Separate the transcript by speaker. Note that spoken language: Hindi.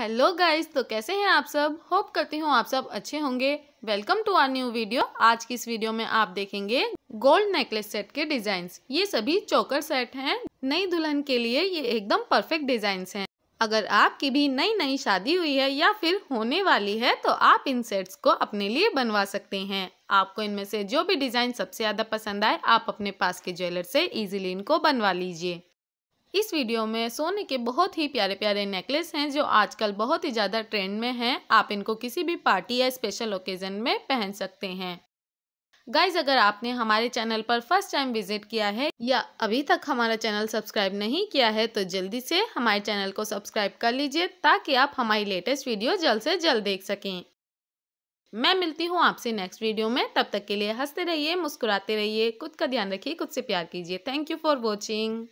Speaker 1: हेलो गाइस तो कैसे हैं आप सब होप करती हूँ आप सब अच्छे होंगे welcome to our new video आज की इस वीडियो में आप देखेंगे गोल्ड नेकलेस सेट के डिजाइन ये सभी चौकर सेट हैं नई दुल्हन के लिए ये एकदम परफेक्ट डिजाइन हैं अगर आपकी भी नई नई शादी हुई है या फिर होने वाली है तो आप इन सेट्स को अपने लिए बनवा सकते हैं आपको इनमें से जो भी डिजाइन सबसे ज्यादा पसंद आए आप अपने पास के ज्वेलर से इजिली इनको बनवा लीजिए इस वीडियो में सोने के बहुत ही प्यारे प्यारे नेकलेस हैं जो आजकल बहुत ही ज़्यादा ट्रेंड में हैं आप इनको किसी भी पार्टी या स्पेशल ओकेज़न में पहन सकते हैं गाइज अगर आपने हमारे चैनल पर फर्स्ट टाइम विजिट किया है या अभी तक हमारा चैनल सब्सक्राइब नहीं किया है तो जल्दी से हमारे चैनल को सब्सक्राइब कर लीजिए ताकि आप हमारी लेटेस्ट वीडियो जल्द से जल्द देख सकें मैं मिलती हूँ आपसे नेक्स्ट वीडियो में तब तक के लिए हंसते रहिए मुस्कुराते रहिए खुद का ध्यान रखिए खुद से प्यार कीजिए थैंक यू फॉर
Speaker 2: वॉचिंग